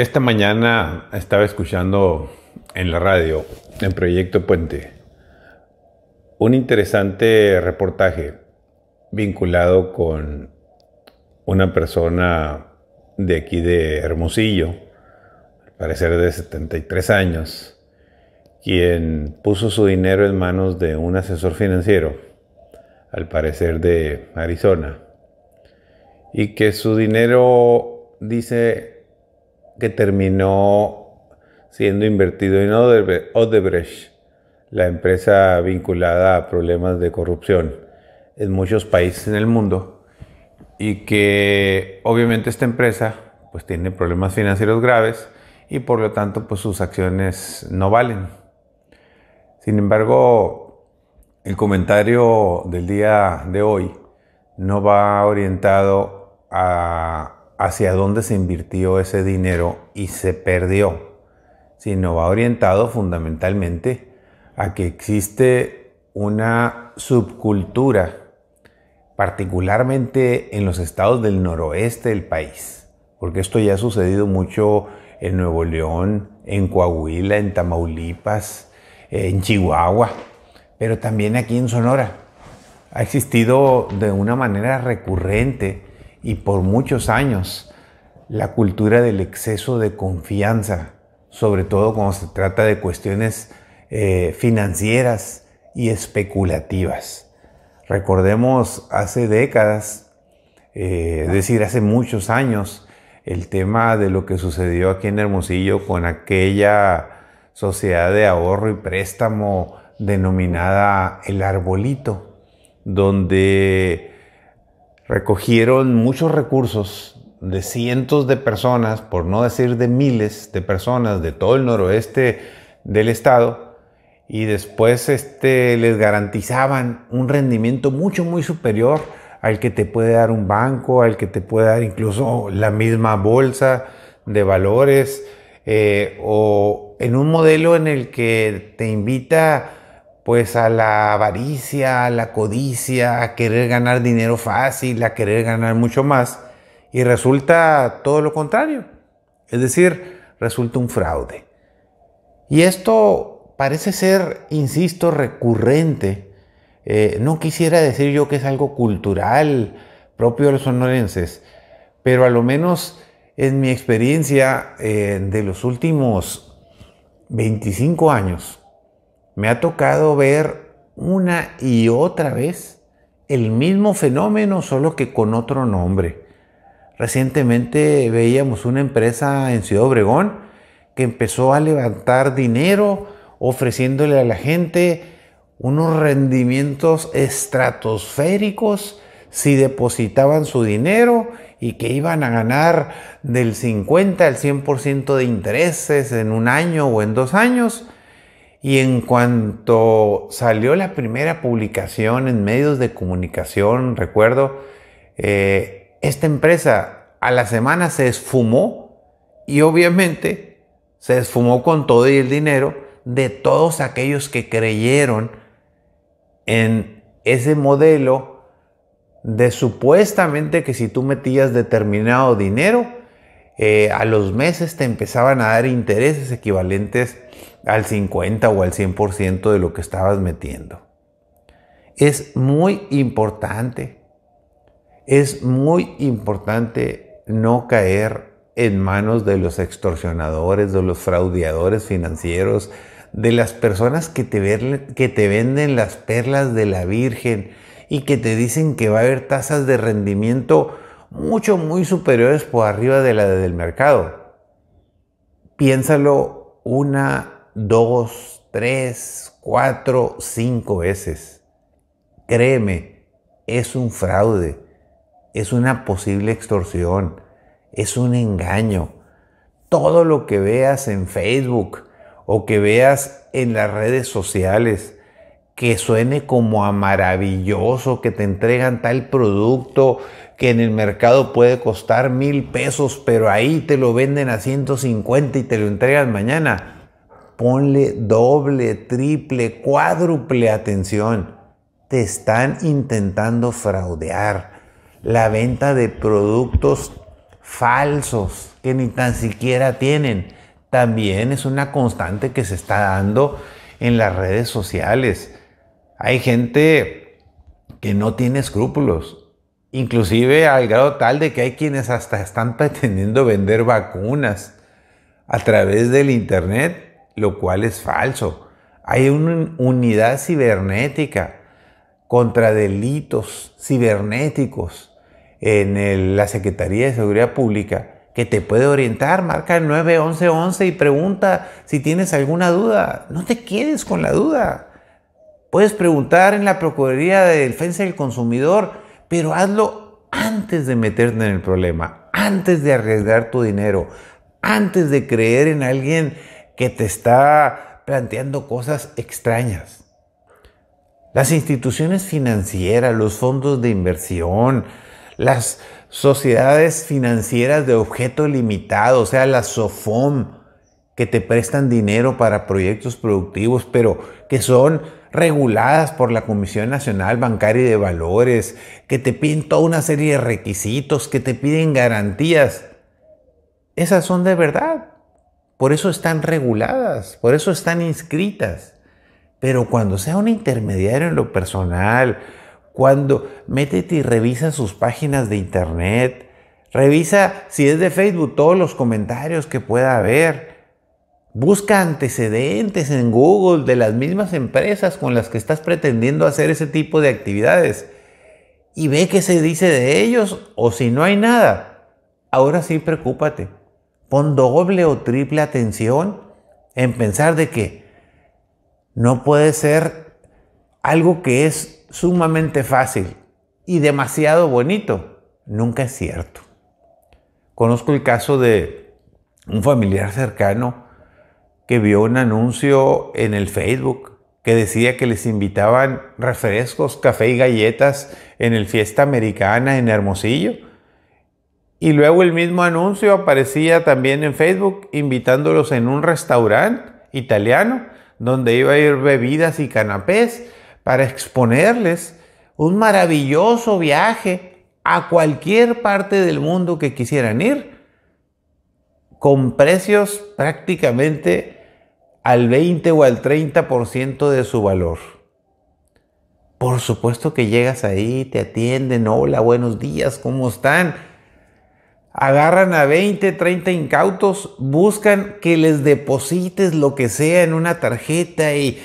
Esta mañana estaba escuchando en la radio, en Proyecto Puente, un interesante reportaje vinculado con una persona de aquí de Hermosillo, al parecer de 73 años, quien puso su dinero en manos de un asesor financiero, al parecer de Arizona, y que su dinero, dice que terminó siendo invertido en Odebrecht, la empresa vinculada a problemas de corrupción en muchos países en el mundo y que obviamente esta empresa pues tiene problemas financieros graves y por lo tanto pues sus acciones no valen. Sin embargo, el comentario del día de hoy no va orientado a hacia dónde se invirtió ese dinero y se perdió, sino va orientado fundamentalmente a que existe una subcultura, particularmente en los estados del noroeste del país, porque esto ya ha sucedido mucho en Nuevo León, en Coahuila, en Tamaulipas, en Chihuahua, pero también aquí en Sonora. Ha existido de una manera recurrente y por muchos años la cultura del exceso de confianza, sobre todo cuando se trata de cuestiones eh, financieras y especulativas. Recordemos hace décadas, eh, es decir, hace muchos años, el tema de lo que sucedió aquí en Hermosillo con aquella sociedad de ahorro y préstamo denominada El Arbolito, donde recogieron muchos recursos de cientos de personas, por no decir de miles de personas de todo el noroeste del estado, y después este, les garantizaban un rendimiento mucho, muy superior al que te puede dar un banco, al que te puede dar incluso la misma bolsa de valores, eh, o en un modelo en el que te invita pues a la avaricia, a la codicia, a querer ganar dinero fácil, a querer ganar mucho más, y resulta todo lo contrario. Es decir, resulta un fraude. Y esto parece ser, insisto, recurrente. Eh, no quisiera decir yo que es algo cultural propio de los sonorenses, pero a lo menos en mi experiencia eh, de los últimos 25 años, me ha tocado ver una y otra vez el mismo fenómeno, solo que con otro nombre. Recientemente veíamos una empresa en Ciudad Obregón que empezó a levantar dinero ofreciéndole a la gente unos rendimientos estratosféricos si depositaban su dinero y que iban a ganar del 50 al 100% de intereses en un año o en dos años. Y en cuanto salió la primera publicación en medios de comunicación, recuerdo, eh, esta empresa a la semana se esfumó y obviamente se esfumó con todo y el dinero de todos aquellos que creyeron en ese modelo de supuestamente que si tú metías determinado dinero, eh, a los meses te empezaban a dar intereses equivalentes al 50 o al 100% de lo que estabas metiendo. Es muy importante, es muy importante no caer en manos de los extorsionadores, de los fraudeadores financieros, de las personas que te, que te venden las perlas de la Virgen y que te dicen que va a haber tasas de rendimiento mucho, muy superiores por arriba de la del mercado. Piénsalo una dos, tres, cuatro, cinco veces. Créeme, es un fraude, es una posible extorsión, es un engaño. Todo lo que veas en Facebook o que veas en las redes sociales, que suene como a maravilloso, que te entregan tal producto que en el mercado puede costar mil pesos, pero ahí te lo venden a 150 y te lo entregan mañana ponle doble, triple, cuádruple atención. Te están intentando fraudear. La venta de productos falsos que ni tan siquiera tienen. También es una constante que se está dando en las redes sociales. Hay gente que no tiene escrúpulos, inclusive al grado tal de que hay quienes hasta están pretendiendo vender vacunas a través del Internet lo cual es falso. Hay una unidad cibernética contra delitos cibernéticos en la Secretaría de Seguridad Pública que te puede orientar. Marca el 91111 y pregunta si tienes alguna duda. No te quedes con la duda. Puedes preguntar en la Procuraduría de Defensa del Consumidor, pero hazlo antes de meterte en el problema, antes de arriesgar tu dinero, antes de creer en alguien que te está planteando cosas extrañas. Las instituciones financieras, los fondos de inversión, las sociedades financieras de objeto limitado, o sea, las SOFOM, que te prestan dinero para proyectos productivos, pero que son reguladas por la Comisión Nacional Bancaria y de Valores, que te piden toda una serie de requisitos, que te piden garantías. Esas son de verdad. Por eso están reguladas, por eso están inscritas. Pero cuando sea un intermediario en lo personal, cuando métete y revisa sus páginas de internet, revisa si es de Facebook todos los comentarios que pueda haber, busca antecedentes en Google de las mismas empresas con las que estás pretendiendo hacer ese tipo de actividades y ve qué se dice de ellos o si no hay nada. Ahora sí, preocúpate pon doble o triple atención en pensar de que no puede ser algo que es sumamente fácil y demasiado bonito. Nunca es cierto. Conozco el caso de un familiar cercano que vio un anuncio en el Facebook que decía que les invitaban refrescos, café y galletas en el fiesta americana en Hermosillo y luego el mismo anuncio aparecía también en Facebook invitándolos en un restaurante italiano donde iba a ir bebidas y canapés para exponerles un maravilloso viaje a cualquier parte del mundo que quisieran ir con precios prácticamente al 20 o al 30% de su valor. Por supuesto que llegas ahí, te atienden, hola, buenos días, ¿cómo están? agarran a 20, 30 incautos, buscan que les deposites lo que sea en una tarjeta y,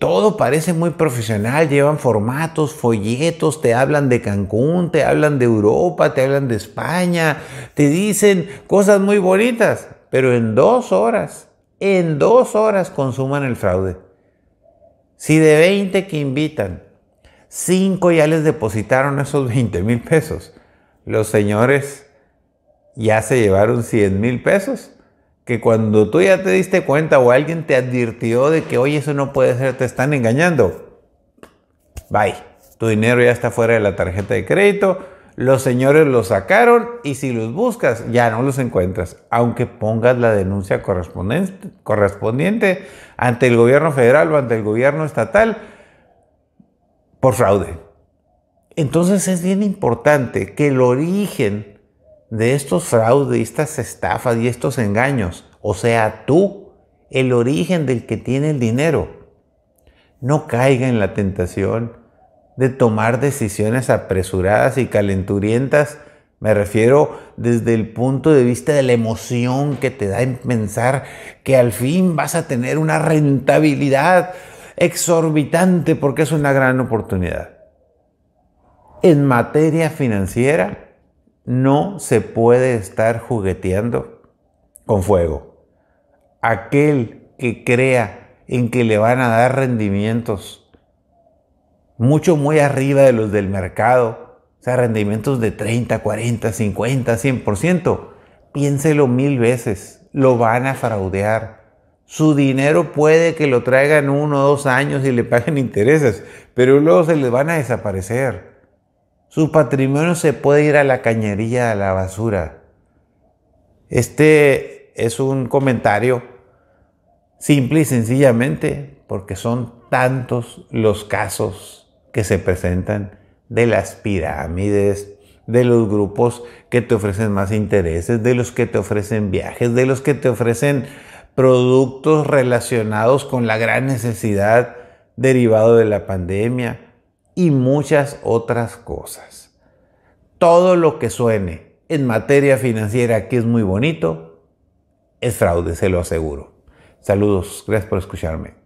todo parece muy profesional, llevan formatos, folletos, te hablan de Cancún, te hablan de Europa, te hablan de España, te dicen cosas muy bonitas, pero en dos horas, en dos horas consuman el fraude. Si de 20 que invitan, 5 ya les depositaron esos 20 mil pesos, los señores ya se llevaron 100 mil pesos. Que cuando tú ya te diste cuenta o alguien te advirtió de que, oye, eso no puede ser, te están engañando. Bye. Tu dinero ya está fuera de la tarjeta de crédito. Los señores lo sacaron y si los buscas ya no los encuentras, aunque pongas la denuncia correspondiente ante el gobierno federal o ante el gobierno estatal por fraude. Entonces es bien importante que el origen de estos fraudes, estas estafas y estos engaños. O sea, tú, el origen del que tiene el dinero. No caiga en la tentación de tomar decisiones apresuradas y calenturientas. Me refiero desde el punto de vista de la emoción que te da en pensar que al fin vas a tener una rentabilidad exorbitante porque es una gran oportunidad. En materia financiera, no se puede estar jugueteando con fuego. Aquel que crea en que le van a dar rendimientos mucho muy arriba de los del mercado, o sea, rendimientos de 30, 40, 50, 100%, piénselo mil veces, lo van a fraudear. Su dinero puede que lo traigan uno o dos años y le paguen intereses, pero luego se les van a desaparecer. Su patrimonio se puede ir a la cañería, a la basura. Este es un comentario simple y sencillamente porque son tantos los casos que se presentan de las pirámides, de los grupos que te ofrecen más intereses, de los que te ofrecen viajes, de los que te ofrecen productos relacionados con la gran necesidad derivado de la pandemia, y muchas otras cosas. Todo lo que suene en materia financiera que es muy bonito es fraude, se lo aseguro. Saludos, gracias por escucharme.